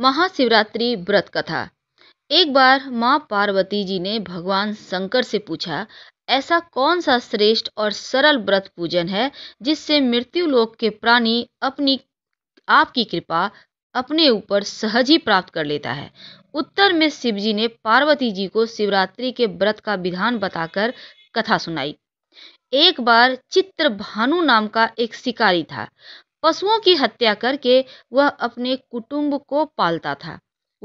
महाशिवरात्रि व्रत कथा एक बार माँ पार्वती जी ने भगवान शंकर से पूछा ऐसा कौन सा श्रेष्ठ और सरल व्रत पूजन है जिससे मृत्यु लोक के प्राणी अपनी आपकी कृपा अपने ऊपर सहज ही प्राप्त कर लेता है उत्तर में शिव जी ने पार्वती जी को शिवरात्रि के व्रत का विधान बताकर कथा सुनाई एक बार चित्र भानु नाम का एक शिकारी था पशुओं की हत्या करके वह अपने कुटुंब को पालता था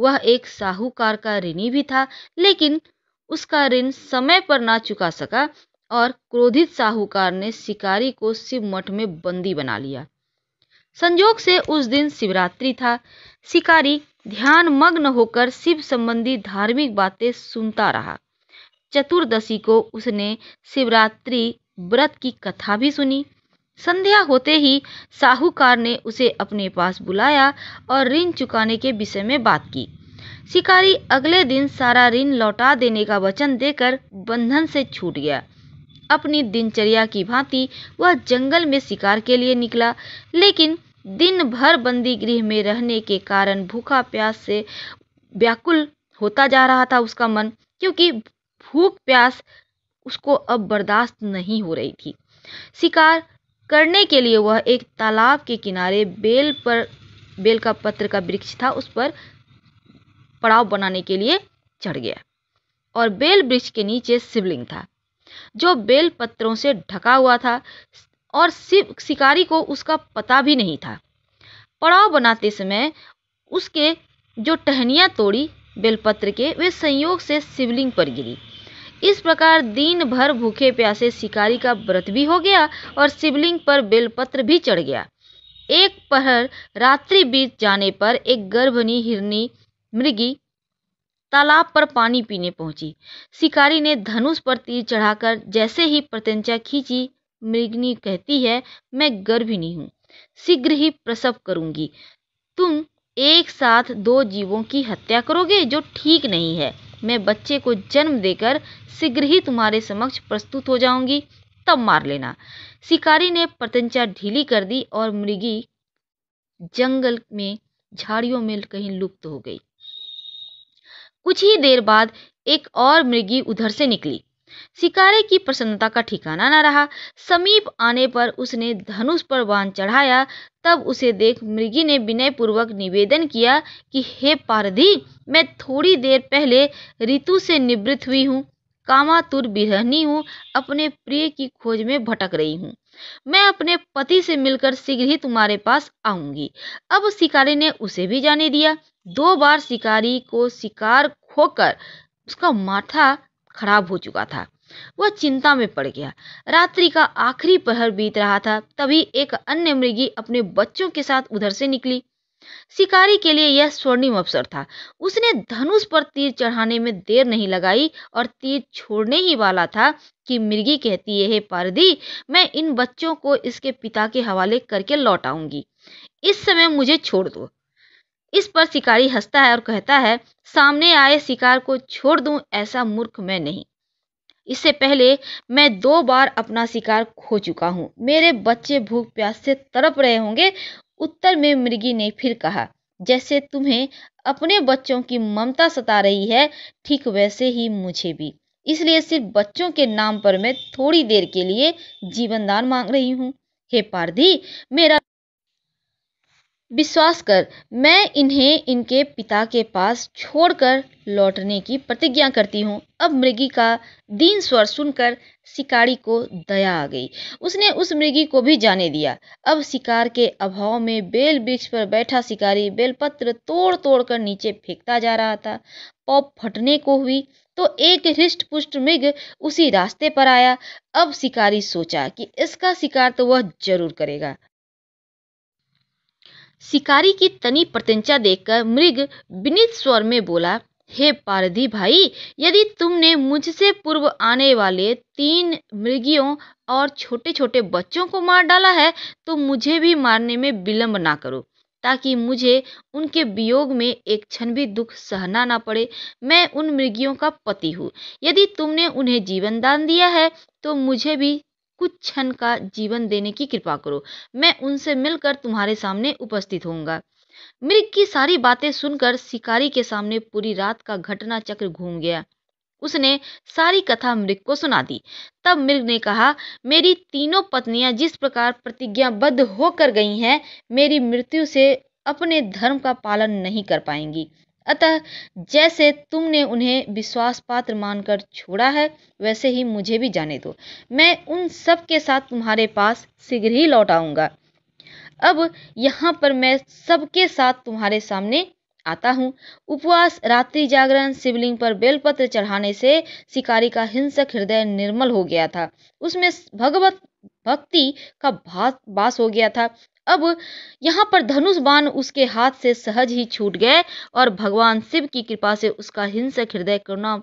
वह एक साहूकार का ऋणी भी था लेकिन उसका ऋण समय पर ना चुका सका और क्रोधित साहूकार ने शिकारी को शिव मठ में बंदी बना लिया संजोग से उस दिन शिवरात्रि था शिकारी ध्यान मग्न होकर शिव संबंधी धार्मिक बातें सुनता रहा चतुर्दशी को उसने शिवरात्रि व्रत की कथा भी सुनी संध्या होते ही साहूकार ने उसे अपने पास बुलाया और ऋण चुकाने के विषय में बात की शिकारी अगले दिन सारा ऋण लौटा देने का वचन देकर बंधन से छूट गया अपनी दिनचर्या की भांति वह जंगल में शिकार के लिए निकला लेकिन दिन भर बंदी गृह में रहने के कारण भूखा प्यास से व्याकुल होता जा रहा था उसका मन क्योंकि भूख प्यास उसको अब बर्दाश्त नहीं हो रही थी शिकार करने के लिए वह एक तालाब के किनारे बेल पर बेल का पत्र का वृक्ष था उस पर पड़ाव बनाने के लिए चढ़ गया और बेल वृक्ष के नीचे शिवलिंग था जो बेल पत्रों से ढका हुआ था और शिव शिकारी को उसका पता भी नहीं था पड़ाव बनाते समय उसके जो टहनियाँ तोड़ी बेलपत्र के वे संयोग से शिवलिंग पर गिरी इस प्रकार दिन भर भूखे प्यासे शिकारी का व्रत भी हो गया और शिवलिंग पर बेलपत्र भी चढ़ गया एक पहर रात्रि बीत जाने पर एक गर्भनी हिरनी मृगी तालाब पर पानी पीने पहुंची शिकारी ने धनुष पर तीर चढ़ाकर जैसे ही प्रत्यंचा खींची मृगनी कहती है मैं गर्भिणी हूँ शीघ्र ही प्रसव करूंगी तुम एक साथ दो जीवों की हत्या करोगे जो ठीक नहीं है मैं बच्चे को जन्म देकर शीघ्र ही तुम्हारे समक्ष प्रस्तुत हो जाऊंगी तब मार लेना शिकारी ने पतंचा ढीली कर दी और मृगी जंगल में झाड़ियों में कहीं लुप्त हो गई कुछ ही देर बाद एक और मृगी उधर से निकली शिकारे की प्रसन्नता का ठिकाना न रहा समीप आने पर उसने धनुष पर बाण चढ़ाया तब उसे देख मृगी ने विनय पूर्वक निवेदन किया कि हे पारधी मैं थोड़ी देर पहले ऋतु से निवृत्त हुई हूँ कामातुर बिरहनी हूँ अपने प्रिय की खोज में भटक रही हूँ मैं अपने पति से मिलकर शीघ्र ही तुम्हारे पास आऊंगी अब शिकारी ने उसे भी जाने दिया दो बार शिकारी को शिकार खोकर उसका माथा खराब हो चुका था वह चिंता में पड़ गया रात्रि का आखिरी पहर बीत रहा था तभी एक अन्य मृगी अपने बच्चों के साथ उधर से निकली शिकारी के लिए यह स्वर्णिम अवसर था उसने धनुष पर तीर चढ़ाने में देर नहीं लगाई और तीर छोड़ने ही वाला था कि मिर्गी कहती है पारदी मैं इन बच्चों को इसके पिता के हवाले करके लौट आऊंगी इस समय मुझे छोड़ दो इस पर शिकारी हंसता है और कहता है सामने आए शिकार को छोड़ दूं ऐसा मूर्ख मैं नहीं इससे पहले मैं दो बार अपना शिकार खो चुका हूँ मेरे बच्चे भूख प्यास से तड़प रहे होंगे उत्तर में मृगी ने फिर कहा जैसे तुम्हें अपने बच्चों की ममता सता रही है ठीक वैसे ही मुझे भी इसलिए सिर्फ बच्चों के नाम पर मैं थोड़ी देर के लिए जीवनदान मांग रही हूँ हे पारधी मेरा विश्वास कर मैं इन्हें इनके पिता के पास छोड़कर लौटने की प्रतिज्ञा करती हूँ अब मृगी का दीन स्वर सुनकर शिकारी को दया आ गई उसने उस मृगी को भी जाने दिया अब शिकार के अभाव में बेल वृक्ष पर बैठा शिकारी बेलपत्र तोड़ तोड़ कर नीचे फेंकता जा रहा था पॉप फटने को हुई तो एक हृष्ट पुष्ट मृग उसी रास्ते पर आया अब शिकारी सोचा कि इसका शिकार तो वह जरूर करेगा शिकारी की तनी प्रत्यंचा देखकर मृग विनित स्वर में बोला हे पारधी भाई यदि तुमने मुझसे पूर्व आने वाले तीन मृगियों और छोटे छोटे बच्चों को मार डाला है तो मुझे भी मारने में विलंब ना करो ताकि मुझे उनके वियोग में एक क्षण भी दुख सहना ना पड़े मैं उन मृगियों का पति हूँ यदि तुमने उन्हें जीवन दान दिया है तो मुझे भी कुछ क्षण का जीवन देने की कृपा करो मैं उनसे मिलकर तुम्हारे सामने उपस्थित होऊंगा मृग की सारी बातें सुनकर शिकारी के सामने पूरी रात का घटना चक्र घूम गया उसने सारी कथा मृग को सुना दी तब मृग ने कहा मेरी तीनों पत्नियां जिस प्रकार प्रतिज्ञाबद्ध होकर गई हैं मेरी मृत्यु से अपने धर्म का पालन नहीं कर पाएंगी अतः जैसे तुमने उन्हें विश्वास पात्र मानकर छोड़ा है वैसे ही मुझे भी जाने दो मैं उन सब के साथ तुम्हारे पास शीघ्र ही लौट आऊंगा अब यहाँ पर मैं सबके साथ तुम्हारे सामने आता हूँ उपवास रात्रि जागरण शिवलिंग पर बेलपत्र चढ़ाने से शिकारी का हिंसक हृदय निर्मल हो गया था उसमें भगवत भक्ति का भास हो गया था अब यहाँ पर धनुष बाण उसके हाथ से सहज ही छूट गए और भगवान शिव की कृपा से उसका हिंसक हृदय करुणा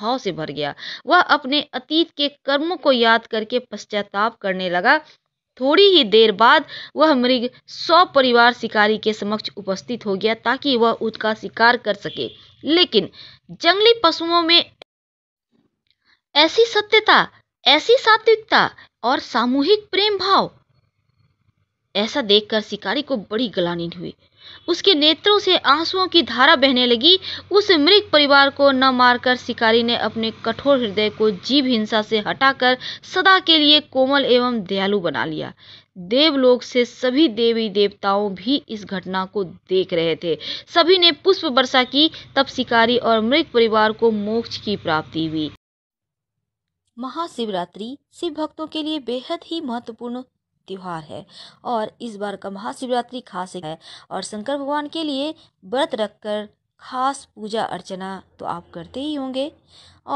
भाव से भर गया वह अपने अतीत के कर्मों को याद करके पश्चाताप करने लगा थोड़ी ही देर बाद वह मृग सौ परिवार शिकारी के समक्ष उपस्थित हो गया ताकि वह उसका शिकार कर सके लेकिन जंगली पशुओं में ऐसी सत्यता ऐसी सात्विकता और सामूहिक प्रेम भाव ऐसा देखकर शिकारी को बड़ी गलानी हुई उसके नेत्रों से आंसुओं की धारा बहने लगी उस मृग परिवार को न मारकर शिकारी ने अपने कठोर हृदय को जीव हिंसा से हटाकर सदा के लिए कोमल एवं दयालु बना लिया देवलोक से सभी देवी देवताओं भी इस घटना को देख रहे थे सभी ने पुष्प वर्षा की तब शिकारी और मृग परिवार को मोक्ष की प्राप्ति हुई महाशिवरात्रि शिव भक्तों के लिए बेहद ही महत्वपूर्ण त्यौहार है और इस बार का महाशिवरात्रि खास है और शंकर भगवान के लिए व्रत रखकर खास पूजा अर्चना तो आप करते ही होंगे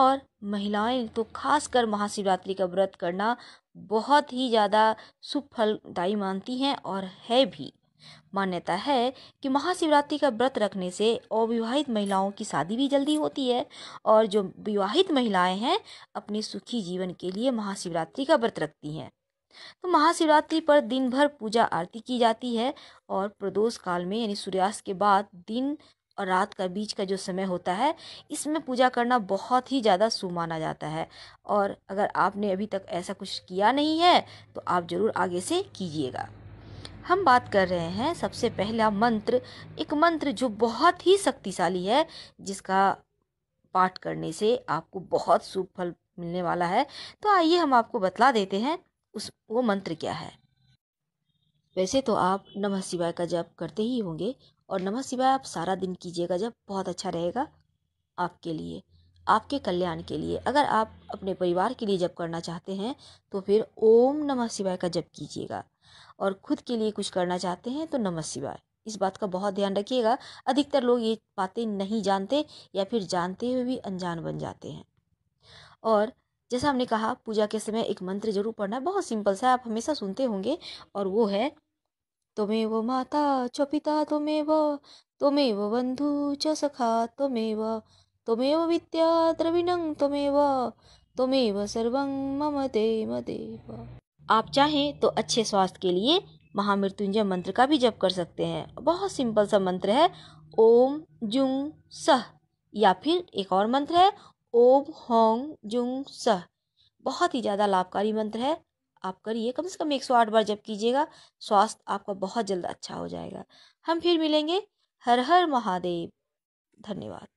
और महिलाएं तो खासकर महाशिवरात्रि का व्रत करना बहुत ही ज़्यादा शुभ फलदायी मानती हैं और है भी मान्यता है कि महाशिवरात्रि का व्रत रखने से अविवाहित महिलाओं की शादी भी जल्दी होती है और जो विवाहित महिलाएं हैं अपने सुखी जीवन के लिए महाशिवरात्रि का व्रत रखती हैं तो महाशिवरात्रि पर दिन भर पूजा आरती की जाती है और प्रदोष काल में यानी सूर्यास्त के बाद दिन और रात का बीच का जो समय होता है इसमें पूजा करना बहुत ही ज़्यादा शुभ माना जाता है और अगर आपने अभी तक ऐसा कुछ किया नहीं है तो आप ज़रूर आगे से कीजिएगा हम बात कर रहे हैं सबसे पहला मंत्र एक मंत्र जो बहुत ही शक्तिशाली है जिसका पाठ करने से आपको बहुत शुभ फल मिलने वाला है तो आइए हम आपको बतला देते हैं उस वो मंत्र क्या है वैसे तो आप नमः शिवाय का जप करते ही होंगे और नमः शिवाय आप सारा दिन कीजिएगा जब बहुत अच्छा रहेगा आपके लिए आपके कल्याण के लिए अगर आप अपने परिवार के लिए जप करना चाहते हैं तो फिर ओम नमः शिवाय का जप कीजिएगा और खुद के लिए कुछ करना चाहते हैं तो नमः शिवाय इस बात का बहुत ध्यान रखिएगा अधिकतर लोग ये बातें नहीं जानते या फिर जानते हुए भी अनजान बन जाते हैं और जैसा हमने कहा पूजा के समय एक मंत्र जरूर पढ़ना है बहुत सिंपल सा आप हमेशा सुनते होंगे और वो है वो माता च पिता त्वमेव वो बंधु च सखा त्वमेव वो विद्या द्रविणं त्वमेव वो सर्वं मम दे मदेव आप चाहें तो अच्छे स्वास्थ्य के लिए महामृत्युंजय मंत्र का भी जप कर सकते हैं बहुत सिंपल सा मंत्र है ओम जुंग सह या फिर एक और मंत्र है ओम होंग जुंग सह बहुत ही ज़्यादा लाभकारी मंत्र है आप करिए कम से कम एक सौ आठ बार जब कीजिएगा स्वास्थ्य आपका बहुत जल्द अच्छा हो जाएगा हम फिर मिलेंगे हर हर महादेव धन्यवाद